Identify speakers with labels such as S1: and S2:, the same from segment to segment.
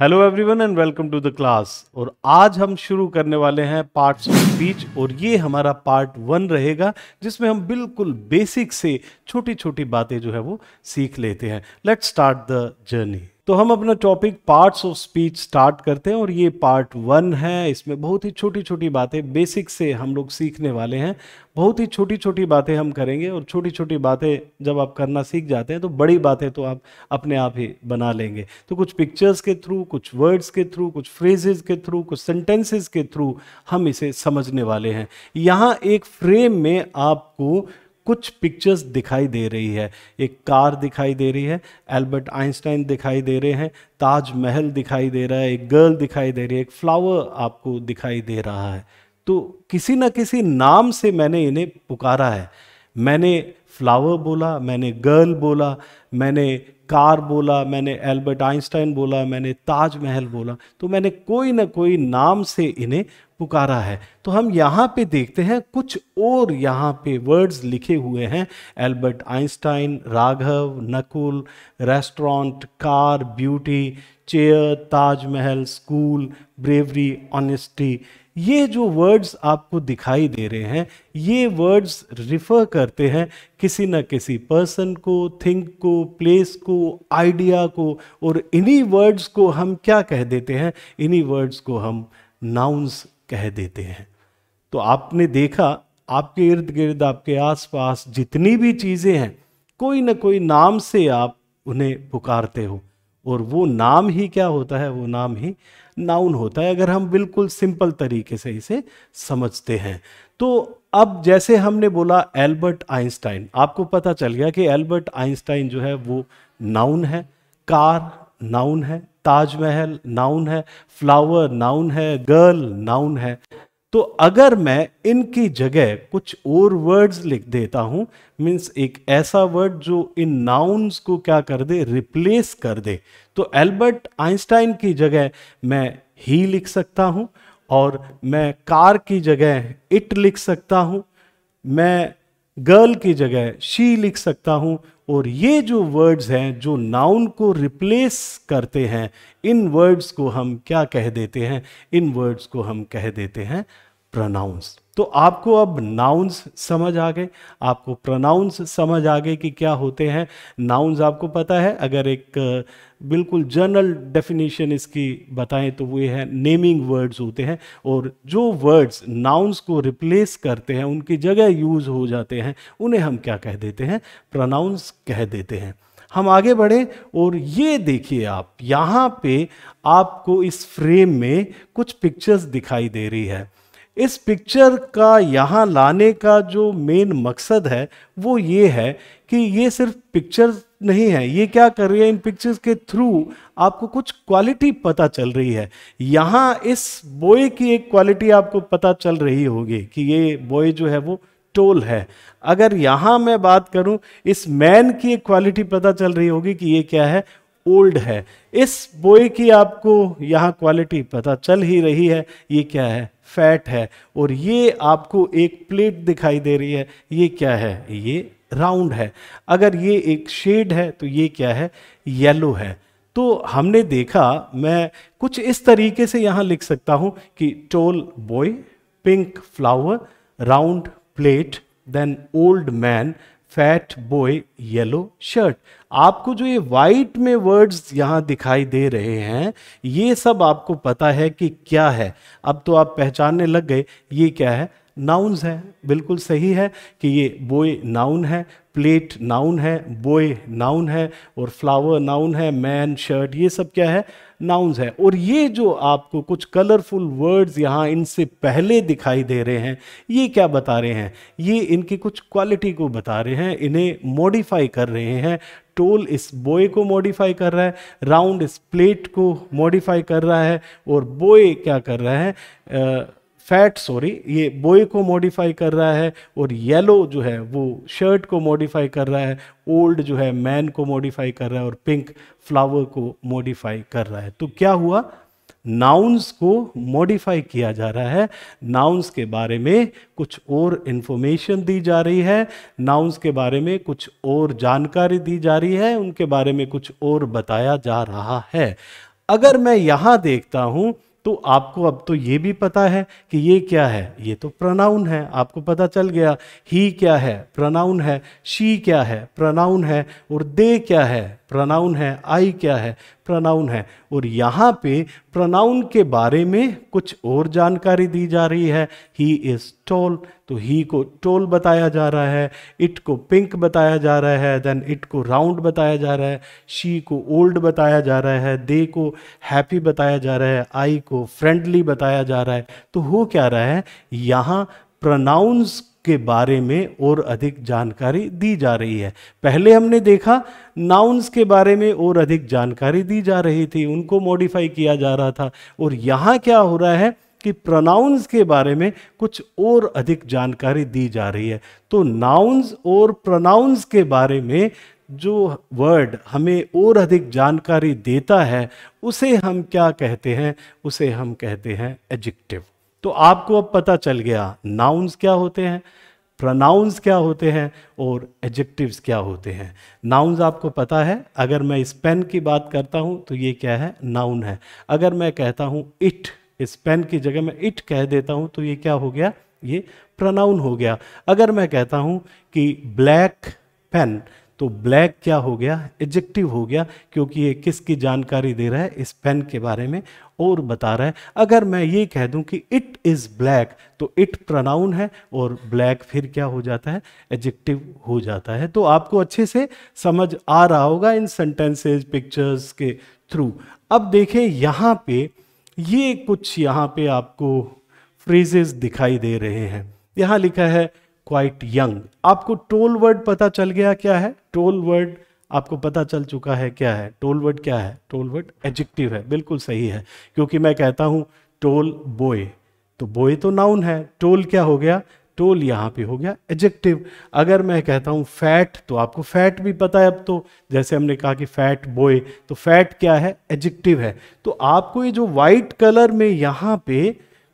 S1: hello everyone and welcome to the class और आज हम शुरू करने वाले हैं पार्ट्स ऑफ स्पीच और ये हमारा पार्ट वन रहेगा जिसमें हम बिल्कुल बेसिक से छोटी छोटी बातें जो है वो सीख लेते हैं लेट्स स्टार्ट द जर्नी तो हम अपना topic parts of speech start करते हैं और ये पार्ट वन है इसमें बहुत ही छोटी छोटी बातें बेसिक से हम लोग सीखने वाले हैं बहुत ही छोटी छोटी बातें हम करेंगे और छोटी छोटी बातें जब आप करना सीख जाते हैं तो बड़ी बातें तो आप अपने आप ही बना लेंगे तो कुछ पिक्चर्स के थ्रू कुछ वर्ड्स के थ्रू कुछ फ्रेजेज के थ्रू कुछ सेंटेंसेज के थ्रू हम इसे समझने वाले हैं यहाँ एक फ्रेम में आपको कुछ पिक्चर्स दिखाई दे रही है एक कार दिखाई दे रही है एल्बर्ट आइंस्टाइन दिखाई दे रहे हैं ताजमहल दिखाई दे रहा है एक गर्ल दिखाई दे रही है एक फ्लावर आपको दिखाई दे रहा है तो किसी न किसी नाम से मैंने इन्हें पुकारा है मैंने फ्लावर बोला मैंने गर्ल बोला मैंने कार बोला मैंने एल्बर्ट आइंस्टाइन बोला मैंने ताजमहल बोला तो मैंने कोई ना कोई नाम से इन्हें पुकारा है तो हम यहाँ पे देखते हैं कुछ और यहाँ पे वर्ड्स लिखे हुए हैं Albert Einstein Raghav Nakul restaurant car beauty chair Taj Mahal school bravery honesty ये जो वर्ड्स आपको दिखाई दे रहे हैं ये वर्ड्स रिफर करते हैं किसी न किसी पर्सन को थिंक को प्लेस को आइडिया को और इन्हीं वर्ड्स को हम क्या कह देते हैं इन्हीं वर्ड्स को हम नाउंस कह देते हैं तो आपने देखा आपके इर्द गिर्द आपके आसपास जितनी भी चीज़ें हैं कोई ना कोई नाम से आप उन्हें पुकारते हो और वो नाम ही क्या होता है वो नाम ही नाउन होता है अगर हम बिल्कुल सिंपल तरीके से इसे समझते हैं तो अब जैसे हमने बोला एल्बर्ट आइंस्टाइन आपको पता चल गया कि एल्बर्ट आइंस्टाइन जो है वो नाउन है कार नाउन है ताजमहल नाउन है फ्लावर नाउन है गर्ल नाउन है तो अगर मैं इनकी जगह कुछ और वर्ड्स लिख देता हूं मीन्स एक ऐसा वर्ड जो इन नाउन्स को क्या कर दे रिप्लेस कर दे तो एल्बर्ट आइंस्टाइन की जगह मैं ही लिख सकता हूँ और मैं कार की जगह इट लिख सकता हूँ मैं गर्ल की जगह शी लिख सकता हूँ और ये जो वर्ड्स हैं जो नाउन को रिप्लेस करते हैं इन वर्ड्स को हम क्या कह देते हैं इन वर्ड्स को हम कह देते हैं प्रनाउंस तो आपको अब नाउन्स समझ आ गए आपको प्रोनाउंस समझ आ गए कि क्या होते हैं नाउन्स आपको पता है अगर एक बिल्कुल जनरल डेफिनेशन इसकी बताएं तो वो है नेमिंग वर्ड्स होते हैं और जो वर्ड्स नाउन्स को रिप्लेस करते हैं उनकी जगह यूज़ हो जाते हैं उन्हें हम क्या कह देते हैं प्रोनाउंस कह देते हैं हम आगे बढ़ें और ये देखिए आप यहाँ पे आपको इस फ्रेम में कुछ पिक्चर्स दिखाई दे रही है इस पिक्चर का यहाँ लाने का जो मेन मकसद है वो ये है कि ये सिर्फ पिक्चर नहीं है ये क्या कर रही है इन पिक्चर्स के थ्रू आपको कुछ क्वालिटी पता चल रही है यहाँ इस बोए की एक क्वालिटी आपको पता चल रही होगी कि ये बोए जो है वो टोल है अगर यहाँ मैं बात करूँ इस मैन की एक क्वालिटी पता चल रही होगी कि ये क्या है ओल्ड है इस बोए की आपको यहाँ क्वालिटी पता चल ही रही है ये क्या है फैट है और ये आपको एक प्लेट दिखाई दे रही है ये क्या है ये राउंड है अगर ये एक शेड है तो ये क्या है येलो है तो हमने देखा मैं कुछ इस तरीके से यहाँ लिख सकता हूँ कि tall boy pink flower round plate then old man fat boy yellow shirt आपको जो ये वाइट में वर्ड्स यहाँ दिखाई दे रहे हैं ये सब आपको पता है कि क्या है अब तो आप पहचानने लग गए ये क्या है नाउन्स है बिल्कुल सही है कि ये बॉय नाउन है प्लेट नाउन है बॉय नाउन है और फ्लावर नाउन है मैन शर्ट ये सब क्या है नाउन्स है और ये जो आपको कुछ कलरफुल वर्ड्स यहाँ इनसे पहले दिखाई दे रहे हैं ये क्या बता रहे हैं ये इनकी कुछ क्वालिटी को बता रहे हैं इन्हें मॉडिफाई कर रहे हैं टोल इस बोए को मॉडिफाई कर रहा है राउंड इस प्लेट को मॉडिफाई कर रहा है और बोए क्या कर रहा है फैट सॉरी ये बॉय को मॉडिफाई कर रहा है और येलो जो है वो शर्ट को मॉडिफाई कर रहा है ओल्ड जो है मैन को मॉडिफाई कर रहा है और पिंक फ्लावर को मॉडिफाई कर रहा है तो क्या हुआ नाउन्स को मॉडिफाई किया जा रहा है नाउन्स के बारे में कुछ और इन्फॉर्मेशन दी जा रही है नाउन्स के बारे में कुछ और जानकारी दी जा रही है उनके बारे में कुछ और बताया जा रहा है अगर मैं यहाँ देखता हूँ तो आपको अब तो ये भी पता है कि ये क्या है ये तो प्रनाउन है आपको पता चल गया ही क्या है प्रनाउन है शी क्या है प्रनाउन है और दे क्या है प्रनाउन है आई क्या है प्रनाउन है और यहाँ पे प्रनाउन के बारे में कुछ और जानकारी दी जा रही है ही इज़ टोल तो ही को टोल बताया जा रहा है इट को पिंक बताया जा रहा है देन इट को राउंड बताया जा रहा है शी को ओल्ड बताया जा रहा है दे को हैप्पी बताया जा रहा है आई को फ्रेंडली बताया जा रहा है तो हो क्या रहा है यहाँ प्रनाउंस के बारे में और अधिक जानकारी दी जा रही है पहले हमने देखा नाउन्स के बारे में और अधिक जानकारी दी जा रही थी उनको मॉडिफाई किया जा रहा था और यहाँ क्या हो रहा है कि प्रोनाउंस के बारे में कुछ और अधिक जानकारी दी जा रही है तो नाउन्स और प्रोनाउंस के बारे में जो वर्ड हमें और अधिक जानकारी देता है उसे हम क्या कहते हैं उसे हम कहते हैं एडजेक्टिव तो आपको अब पता चल गया नाउन्स क्या होते हैं प्रनाउंस क्या होते हैं और एडजेक्टिव्स क्या होते हैं नाउन्स आपको पता है अगर मैं इस पेन की बात करता हूँ तो ये क्या है नाउन है अगर मैं कहता हूँ इट इस पेन की जगह मैं इट कह देता हूँ तो ये क्या हो गया ये प्रनाउन हो गया अगर मैं कहता हूँ कि ब्लैक पेन तो ब्लैक क्या हो गया एजेक्टिव हो गया क्योंकि ये किसकी जानकारी दे रहा है इस पेन के बारे में और बता रहा है अगर मैं ये कह दूं कि इट इज़ ब्लैक तो इट प्रनाउन है और ब्लैक फिर क्या हो जाता है एजेक्टिव हो जाता है तो आपको अच्छे से समझ आ रहा होगा इन सेंटेंसेज पिक्चर्स के थ्रू अब देखें यहाँ पे ये कुछ यहाँ पे आपको फ्रेजेस दिखाई दे रहे हैं यहाँ लिखा है क्वाइट यंग आपको टोल वर्ड पता चल गया क्या है टोल वर्ड आपको पता चल चुका है क्या है टोल वर्ड क्या है टोल वर्ड एडजेक्टिव है बिल्कुल सही है क्योंकि मैं कहता हूँ टोल बोए तो बोए तो नाउन है टोल क्या हो गया टोल यहाँ पे हो गया एडजेक्टिव अगर मैं कहता हूँ फैट तो आपको फैट भी पता है अब तो जैसे हमने कहा कि फैट बोए तो फैट क्या है एडजेक्टिव है तो आपको ये जो वाइट कलर में यहाँ पे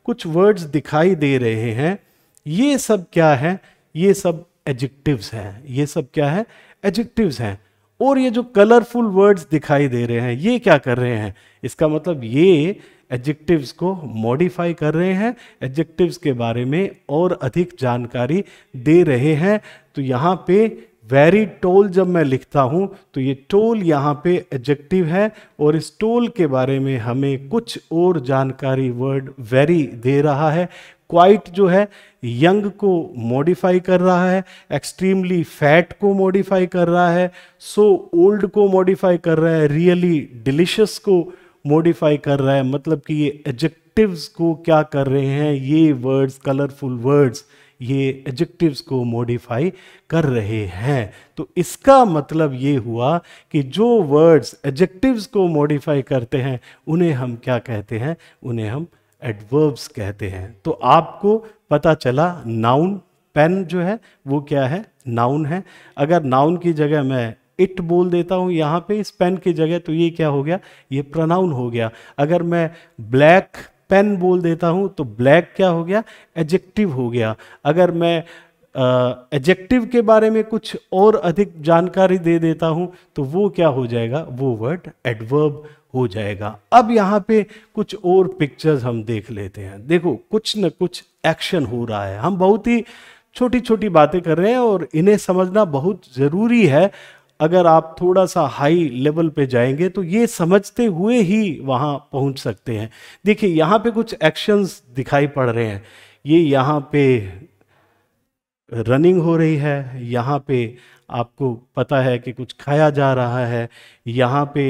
S1: कुछ वर्ड्स दिखाई दे रहे हैं ये सब क्या है ये सब एजेक्टिव्स हैं ये सब क्या है एडजेक्टिव्स हैं और ये जो कलरफुल वर्ड्स दिखाई दे रहे हैं ये क्या कर रहे हैं इसका मतलब ये एडजेक्टिव्स को मॉडिफाई कर रहे हैं एडजेक्टिव्स के बारे में और अधिक जानकारी दे रहे हैं तो यहाँ पे वेरी टोल जब मैं लिखता हूँ तो ये टोल यहाँ पे एडजेक्टिव है और इस टोल के बारे में हमें कुछ और जानकारी वर्ड वेरी दे रहा है क्वाइट जो है यंग को मॉडिफाई कर रहा है एक्सट्रीमली फैट को मॉडिफाई कर रहा है सो so ओल्ड को मॉडिफाई कर रहा है रियली डिलिशियस को मॉडिफाई कर रहा है मतलब कि ये एजेक्टिव्स को क्या कर रहे हैं ये वर्ड्स कलरफुल वर्ड्स ये एडजेक्टिव्स को मॉडिफाई कर रहे हैं तो इसका मतलब ये हुआ कि जो वर्ड्स एडजेक्टिव्स को मॉडिफाई करते हैं उन्हें हम क्या कहते हैं उन्हें हम एडवर्ब्स कहते हैं तो आपको पता चला नाउन पेन जो है वो क्या है नाउन है अगर नाउन की जगह मैं इट बोल देता हूँ यहाँ पे इस पेन की जगह तो ये क्या हो गया ये प्रनाउन हो गया अगर मैं ब्लैक पेन बोल देता हूँ तो ब्लैक क्या हो गया एजेक्टिव हो गया अगर मैं एडजेक्टिव के बारे में कुछ और अधिक जानकारी दे देता हूं तो वो क्या हो जाएगा वो वर्ड एडवर्ब हो जाएगा अब यहाँ पे कुछ और पिक्चर्स हम देख लेते हैं देखो कुछ न कुछ एक्शन हो रहा है हम बहुत ही छोटी छोटी बातें कर रहे हैं और इन्हें समझना बहुत ज़रूरी है अगर आप थोड़ा सा हाई लेवल पे जाएंगे तो ये समझते हुए ही वहाँ पहुँच सकते हैं देखिए यहाँ पे कुछ एक्शंस दिखाई पड़ रहे हैं ये यहाँ पे रनिंग हो रही है यहाँ पे आपको पता है कि कुछ खाया जा रहा है यहाँ पे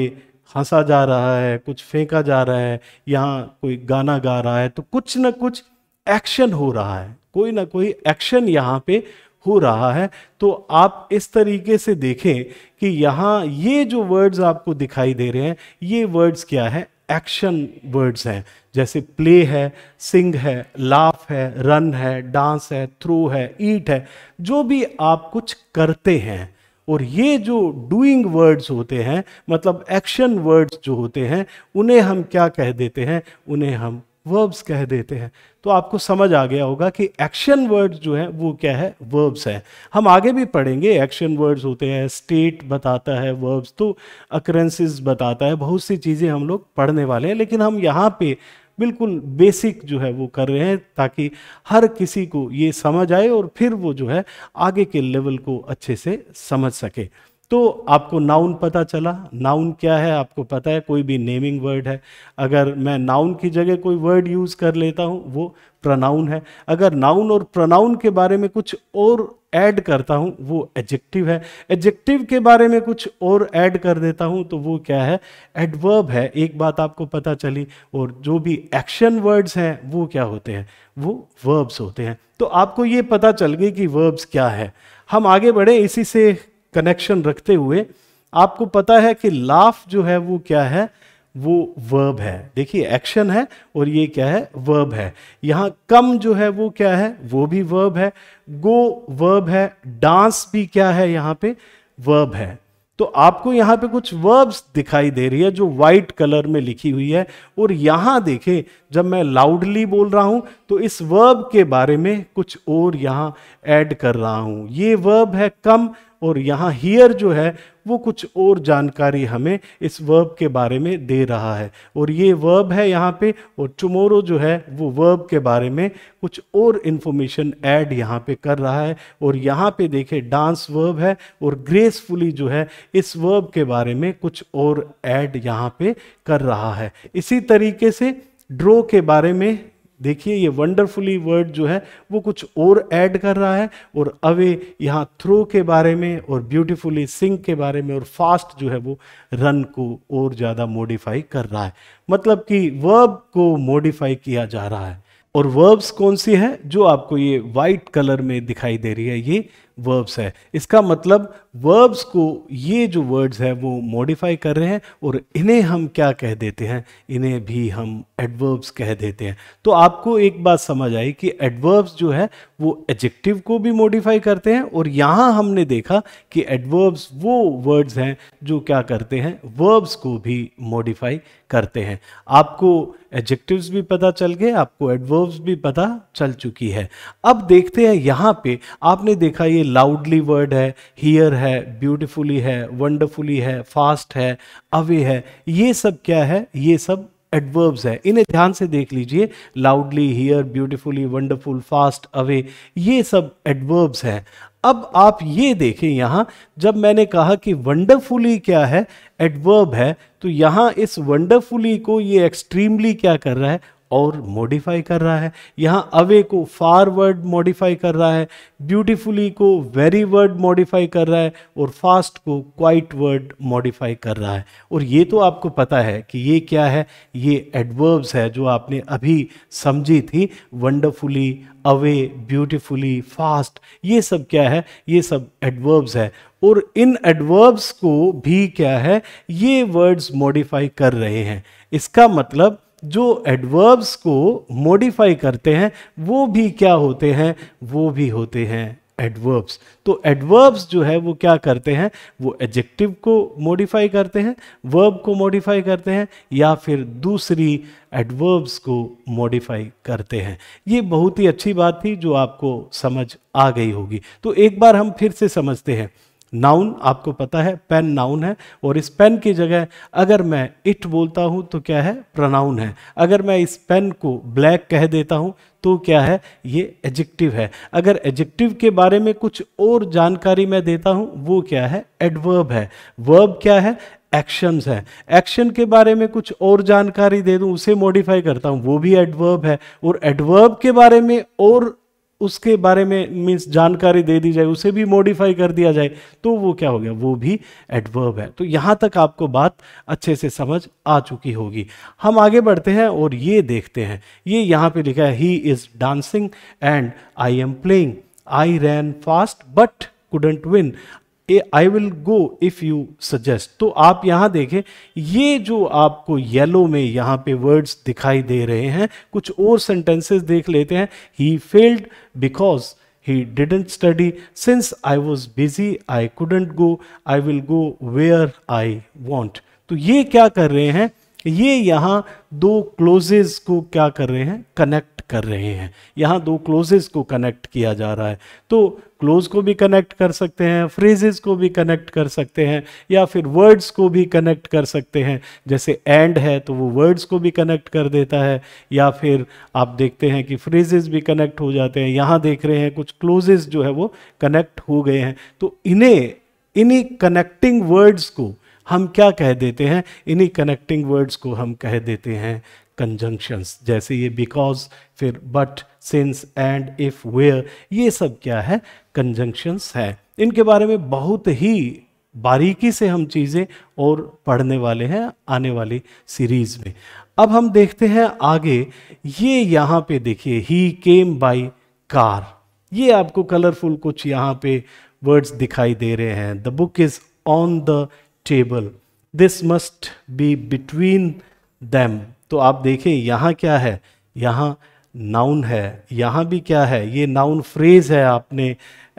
S1: हंसा जा रहा है कुछ फेंका जा रहा है यहाँ कोई गाना गा रहा है तो कुछ ना कुछ एक्शन हो रहा है कोई ना कोई एक्शन यहाँ पे हो रहा है तो आप इस तरीके से देखें कि यहाँ ये जो वर्ड्स आपको दिखाई दे रहे हैं ये वर्ड्स क्या है एक्शन वर्ड्स हैं जैसे प्ले है सिंग है लाफ है रन है डांस है थ्रो है ईट है जो भी आप कुछ करते हैं और ये जो डूइंग वर्ड्स होते हैं मतलब एक्शन वर्ड्स जो होते हैं उन्हें हम क्या कह देते हैं उन्हें हम वर्ब्स कह देते हैं तो आपको समझ आ गया होगा कि एक्शन वर्ड्स जो हैं वो क्या है वर्ब्स हैं हम आगे भी पढ़ेंगे एक्शन वर्ड्स होते हैं स्टेट बताता है वर्ब्स तो अक्रेंसिस बताता है बहुत सी चीज़ें हम लोग पढ़ने वाले हैं लेकिन हम यहाँ पे बिल्कुल बेसिक जो है वो कर रहे हैं ताकि हर किसी को ये समझ आए और फिर वो जो है आगे के लेवल को अच्छे से समझ सके तो आपको नाउन पता चला नाउन क्या है आपको पता है कोई भी नेमिंग वर्ड है अगर मैं नाउन की जगह कोई वर्ड यूज़ कर लेता हूँ वो प्रनाउन है अगर नाउन और प्रनाउन के बारे में कुछ और ऐड करता हूं वो एडजेक्टिव है एडजेक्टिव के बारे में कुछ और ऐड कर देता हूं तो वो क्या है एडवर्ब है एक बात आपको पता चली और जो भी एक्शन वर्ड्स हैं वो क्या होते हैं वो वर्ब्स होते हैं तो आपको ये पता चल गई कि वर्ब्स क्या है हम आगे बढ़े इसी से कनेक्शन रखते हुए आपको पता है कि लाफ जो है वो क्या है वो वर्ब है देखिए एक्शन है और ये क्या है वर्ब है यहाँ कम जो है वो क्या है वो भी वर्ब है गो वर्ब है डांस भी क्या है यहाँ पे वर्ब है तो आपको यहाँ पे कुछ वर्ब्स दिखाई दे रही है जो वाइट कलर में लिखी हुई है और यहाँ देखे जब मैं लाउडली बोल रहा हूँ तो इस वर्ब के बारे में कुछ और यहाँ ऐड कर रहा हूँ ये वर्ब है कम और यहाँ हियर जो है वो कुछ और जानकारी हमें इस वर्ब के बारे में दे रहा है और ये वर्ब है यहाँ पे और टुमोरो जो है वो वर्ब के बारे में कुछ और इन्फॉर्मेशन ऐड यहाँ पे कर रहा है और यहाँ पे देखे डांस वर्ब है और ग्रेसफुली जो है इस वर्ब के बारे में कुछ और ऐड यहाँ पे कर रहा है इसी तरीके से ड्रो के बारे में देखिए ये वंडरफुली वर्ड जो है वो कुछ और ऐड कर रहा है और अवे यहाँ थ्रो के बारे में और ब्यूटीफुली सिंक के बारे में और फास्ट जो है वो रन को और ज़्यादा मॉडिफाई कर रहा है मतलब कि वर्ब को मॉडिफाई किया जा रहा है और वर्ब्स कौन सी है जो आपको ये वाइट कलर में दिखाई दे रही है ये वर्ब्स है इसका मतलब वर्ब्स को ये जो वर्ड्स है वो मॉडिफाई कर रहे हैं और इन्हें हम क्या कह देते हैं इन्हें भी हम एडवर्ब्स कह देते हैं तो आपको एक बात समझ आई कि एडवर्ब्स जो है वो एडजेक्टिव को भी मॉडिफाई करते हैं और यहाँ हमने देखा कि एडवर्ब्स वो वर्ड्स हैं जो क्या करते हैं वर्ब्स को भी मॉडिफाई करते हैं आपको एडजेक्टिव्स भी पता चल गए आपको एडवर्ब्स भी पता चल चुकी है अब देखते हैं यहाँ पे आपने देखा ये लाउडली वर्ड है हियर है ब्यूटिफुली है वंडरफुली है फास्ट है अवे है ये सब क्या है ये सब एडवर्ब्स है इन्हें ध्यान से देख लीजिए loudly here beautifully wonderful fast away ये सब एडवर्ब्स हैं अब आप ये देखें यहाँ जब मैंने कहा कि वंडरफुली क्या है एडवर्ब है तो यहाँ इस वंडरफुली को ये एक्सट्रीमली क्या कर रहा है और मॉडिफाई कर रहा है यहाँ अवे को फार वर्ड मॉडिफाई कर रहा है ब्यूटीफुली को वेरी वर्ड मॉडिफाई कर रहा है और फास्ट को क्वाइट वर्ड मॉडिफाई कर रहा है और ये तो आपको पता है कि ये क्या है ये एडवर्ब्स है जो आपने अभी समझी थी वंडरफुली अवे ब्यूटीफुली फास्ट ये सब क्या है ये सब एडवर्ब्स है और इन एडवर्ब्स को भी क्या है ये वर्ड्स मॉडिफाई कर रहे हैं इसका मतलब जो एडवर्ब्स को मॉडिफाई करते हैं वो भी क्या होते हैं वो भी होते हैं एडवर्ब्स तो एडवर्ब्स जो है वो क्या करते हैं वो एडजेक्टिव को मॉडिफाई करते हैं वर्ब को मॉडिफाई करते हैं या फिर दूसरी एडवर्ब्स को मॉडिफाई करते हैं ये बहुत ही अच्छी बात थी जो आपको समझ आ गई होगी तो एक बार हम फिर से समझते हैं नाउन आपको पता है पेन नाउन है और इस पेन की जगह अगर मैं इट बोलता हूं तो क्या है प्रनाउन है अगर मैं इस पेन को ब्लैक कह देता हूँ तो क्या है ये एजेक्टिव है अगर एजेक्टिव के बारे में कुछ और जानकारी मैं देता हूँ वो क्या है एडवर्ब है वर्ब क्या है एक्शंस है एक्शन के बारे में कुछ और जानकारी दे दूं उसे मॉडिफाई करता हूं वो भी एडवर्ब है और एडवर्ब के बारे में और उसके बारे में मीन्स जानकारी दे दी जाए उसे भी मॉडिफाई कर दिया जाए तो वो क्या हो गया वो भी एडवर्ब है तो यहाँ तक आपको बात अच्छे से समझ आ चुकी होगी हम आगे बढ़ते हैं और ये देखते हैं ये यहाँ पे लिखा है he is dancing and I am playing I ran fast but couldn't win I will go if you suggest तो आप यहां देखें ये जो आपको येलो में यहां पे वर्ड्स दिखाई दे रहे हैं कुछ और सेंटेंसेस देख लेते हैं he failed because he didn't study since i was busy i couldn't go i will go where i want तो ये क्या कर रहे हैं ये यहां दो क्लोजेज को क्या कर रहे हैं कनेक्ट कर रहे हैं यहाँ दो क्लोजेज को कनेक्ट किया जा रहा है तो क्लोज को भी कनेक्ट कर सकते हैं फ्रेजेस को भी कनेक्ट कर सकते हैं या फिर वर्ड्स को भी कनेक्ट कर सकते हैं जैसे एंड है तो वो वर्ड्स को भी कनेक्ट कर देता है या फिर आप देखते हैं कि फ्रेजेस भी कनेक्ट हो जाते हैं यहाँ देख रहे हैं कुछ क्लोजेस जो है वो कनेक्ट हो गए हैं तो इन्हें इन्हीं कनेक्टिंग वर्ड्स को हम क्या कह देते हैं इन्हीं कनेक्टिंग वर्ड्स को हम कह देते हैं कंजंक्शंस जैसे ये बिकॉज फिर but since and if where ये सब क्या है कंजंक्शंस है इनके बारे में बहुत ही बारीकी से हम चीज़ें और पढ़ने वाले हैं आने वाली सीरीज़ में अब हम देखते हैं आगे ये यहाँ पे देखिए ही केम बाई कार ये आपको कलरफुल कुछ यहाँ पे वर्ड्स दिखाई दे रहे हैं the book is on the table this must be between them तो आप देखें यहाँ क्या है यहाँ नाउन है यहाँ भी क्या है ये नाउन फ्रेज़ है आपने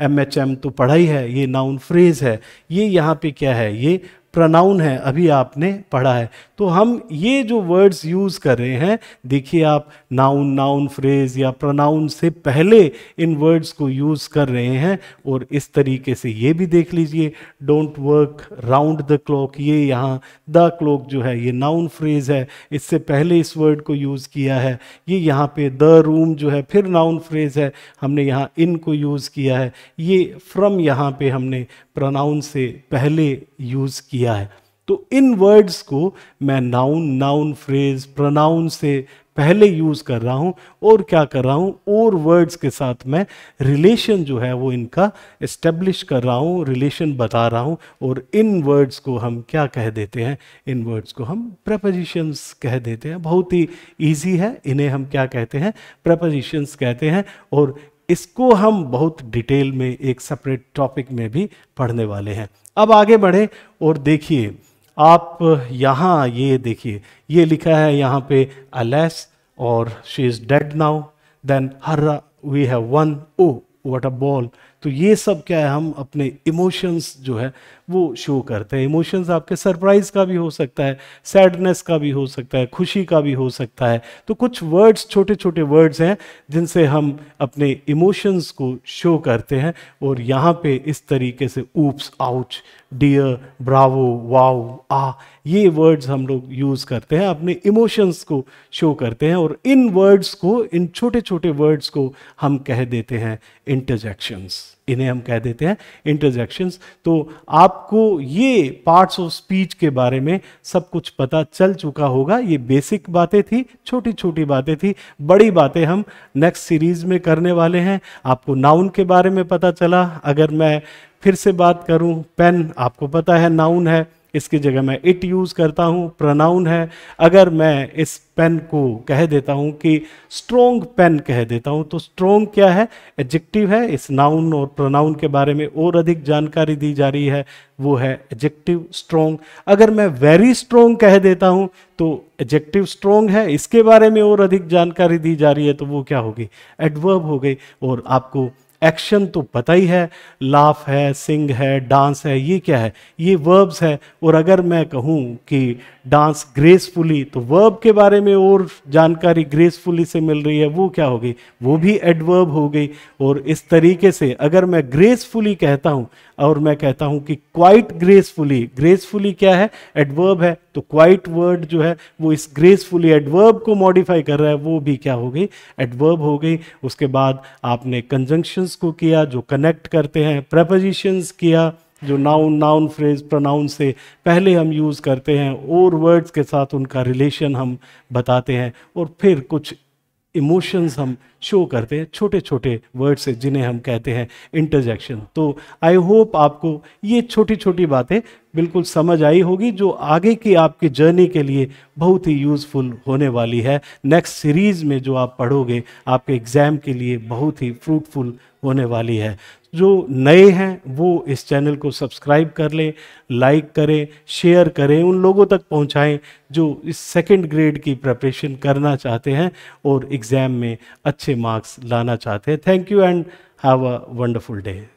S1: एम एच एम तो पढ़ाई है ये नाउन फ्रेज़ है ये यहाँ पे क्या है ये प्रनाउन है अभी आपने पढ़ा है तो हम ये जो वर्ड्स यूज़ कर रहे हैं देखिए आप नाउन नाउन फ्रेज या प्रनाउन से पहले इन वर्ड्स को यूज़ कर रहे हैं और इस तरीके से ये भी देख लीजिए don't work round the clock ये यहाँ द क्लॉक जो है ये नाउन फ्रेज है इससे पहले इस वर्ड को यूज़ किया है ये यहाँ पे द रूम जो है फिर नाउन फ्रेज है हमने यहाँ इन को यूज़ किया है ये फ्रॉम यहाँ पे हमने प्रनाउन से पहले यूज़ किया दिया है तो इन वर्ड्स को मैं नाउन नाउन फ्रेज प्रनाउन से पहले यूज़ कर रहा हूं और क्या कर रहा हूं और वर्ड्स के साथ मैं रिलेशन जो है वो इनका एस्टेब्लिश कर रहा हूं रिलेशन बता रहा हूं और इन वर्ड्स को हम क्या कह देते हैं इन वर्ड्स को हम प्रपोजिशंस कह देते हैं बहुत ही ईजी है इन्हें हम क्या कहते हैं प्रपोजिशंस कहते हैं और इसको हम बहुत डिटेल में एक सेपरेट टॉपिक में भी पढ़ने वाले हैं अब आगे बढ़े और देखिए आप यहाँ ये देखिए ये लिखा है यहाँ पे अलेस और she is dead now then her we have one oh what a ball तो ये सब क्या है हम अपने इमोशंस जो है वो शो करते हैं इमोशंस आपके सरप्राइज का भी हो सकता है सैडनेस का भी हो सकता है खुशी का भी हो सकता है तो कुछ वर्ड्स छोटे छोटे वर्ड्स हैं जिनसे हम अपने इमोशंस को शो करते हैं और यहाँ पे इस तरीके से oops ouch dear bravo wow ah ये वर्ड्स हम लोग यूज़ करते हैं अपने इमोशंस को शो करते हैं और इन वर्ड्स को इन छोटे छोटे वर्ड्स को हम कह देते हैं इंटरजेक्शंस इन्हें हम कह देते हैं इंटरजेक्शंस तो आपको ये पार्ट्स ऑफ स्पीच के बारे में सब कुछ पता चल चुका होगा ये बेसिक बातें थी छोटी छोटी बातें थी बड़ी बातें हम नेक्स्ट सीरीज में करने वाले हैं आपको नाउन के बारे में पता चला अगर मैं फिर से बात करूं पेन आपको पता है नाउन है इसकी जगह मैं इट यूज़ करता हूँ प्रोनाउन है अगर मैं इस पेन को कह देता हूँ कि स्ट्रोंग पेन कह देता हूँ तो स्ट्रोंग क्या है एडजेक्टिव है इस नाउन और प्रोनाउन के बारे में और अधिक जानकारी दी जा रही है वो है एडजेक्टिव स्ट्रोंग अगर मैं वेरी स्ट्रोंग कह देता हूँ तो एडजेक्टिव स्ट्रोंग है इसके बारे में और अधिक जानकारी दी जा रही है तो वो क्या होगी एडवर्ब हो गई और आपको एक्शन तो पता ही है लाफ है सिंग है डांस है ये क्या है ये वर्ब्स है और अगर मैं कहूँ कि डांस ग्रेसफुली तो वर्ब के बारे में और जानकारी ग्रेसफुली से मिल रही है वो क्या हो गई वो भी एडवर्ब हो गई और इस तरीके से अगर मैं ग्रेसफुली कहता हूँ और मैं कहता हूँ कि क्वाइट ग्रेसफुली ग्रेसफुली क्या है एडवर्ब है तो क्वाइट वर्ड जो है वो इस ग्रेसफुली एडवर्ब को मॉडिफाई कर रहा है वो भी क्या हो गई एडवर्ब हो गई उसके बाद आपने कंजंक्शन प्रपोजिशंस को किया जो कनेक्ट करते हैं प्रपोजिशंस किया जो नाउन नाउन फ्रेज प्रोनाउन से पहले हम यूज़ करते हैं और वर्ड्स के साथ उनका रिलेशन हम बताते हैं और फिर कुछ इमोशंस हम शो करते हैं छोटे छोटे वर्ड से जिन्हें हम कहते हैं इंटरजेक्शन तो आई होप आपको ये छोटी छोटी बातें बिल्कुल समझ आई होगी जो आगे की आपकी जर्नी के लिए बहुत ही यूज़फुल होने वाली है नेक्स्ट सीरीज़ में जो आप पढ़ोगे आपके एग्ज़ाम के लिए बहुत ही फ्रूटफुल होने वाली है जो नए हैं वो इस चैनल को सब्सक्राइब कर लें लाइक करें शेयर करें उन लोगों तक पहुंचाएं जो इस सेकंड ग्रेड की प्रिपरेशन करना चाहते हैं और एग्ज़ाम में अच्छे मार्क्स लाना चाहते हैं thank you and have a wonderful day